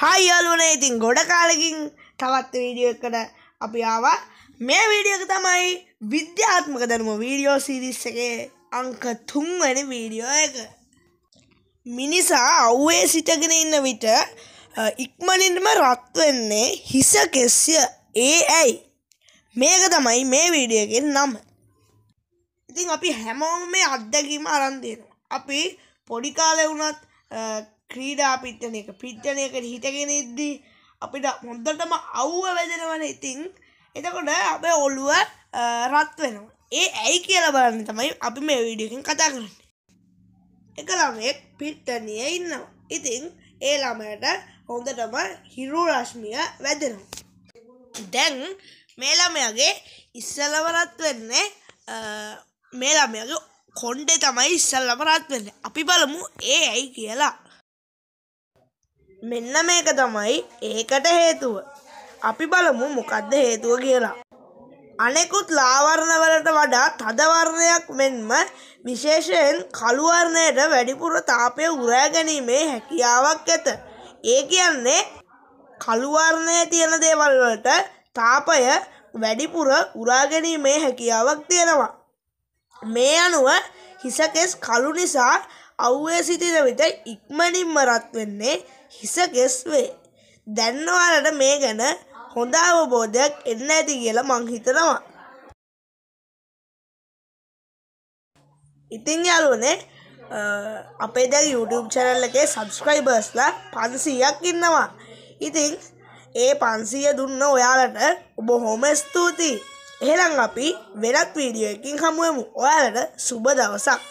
හයි අලුනේ ඉතින් ගොඩ කාලකින් තවත් වීඩියෝ එකට අපි ආවා මේ වීඩියෝක තමයි විද්‍යාත්මක දැනුම වීඩියෝ සීරීස් එකේ අංක තුන්වැනි වීඩියෝ එක මිනිසා අව්වේ සිටගෙන ඉන්න විට ඉක්මනින්ම රත් වෙන්නේ හිස කෙස්ය ඒ ඇයි මේක තමයි මේ වීඩියෝ එකේ නම ඉතින් අපි හැමෝම මේ අත්දැකීම අරන් දෙනවා අපි පොඩි කාලේ වුණත් ක්‍රීඩා පිට්ටනයක පිට්ටනයකට හිටගෙන ඉද්දී අපිට හොන්දටම අව්ව වැදෙනවන ඉතිං එතකොට අප ඔල්ලුව රත් වෙනවා ඒ ඇයි කියල බලන්න තමයි අපි මේ විඩියකින් කතා කරන්න එක ළමෙක් පිට්ටනිය ඉන්නවා ඉතිං ඒ ළමයට හොඳටම හිරු රශ්මිය වැදෙනවා දැන් මේ ළමයගේ ඉස්සලවරත් වෙන්නේ මේ ළමයගේ කොන්්ඩේ තමයි ඉස්සල්ලම රත් වෙන්න අපි බලමු ඒ ඇයි කියලා මෙන්න මේක තමයි ඒකට හේතුව. අපි බලමු මොකක්ද හේතුව කියලා. අනෙකුත් ලාවරණවලට වඩා තදවර්ණයක් මෙන්ම විශේෂයෙන් කළුවර්ණයට වැඩිපුර තාපය උරෑ ගැනීමේ හැකියාවක් ඇත. ඒ කියන්නේ කළුවර්ණය තියෙන දේවල් වලට තාපය වැඩිපුර උරා ගැනීමේ හැකියාවක් තියෙනවා. මේ අනුව හිසකෙස් කළු නිසා අව්වේ සිටින විට ඉක්මනින්ම රත් වෙන්නේ හිස ගෙස්වේ. දැන් ඔයාලට මේ ගැන හොඳ අවබෝධයක් එන්න ඇති කියලා මං හිතනවා. ඉතින් යාළුවනේ අපේ දැන් YouTube channel එකේ subscribersලා 500ක් ඉන්නවා. ඉතින් ඒ 500 දුන්න ඔයාලට බොහොම ස්තුතියි. එහෙනම් අපි වෙනත් වීඩියෝ එකකින් හමුවෙමු. ඔයාලට සුබ දවසක්.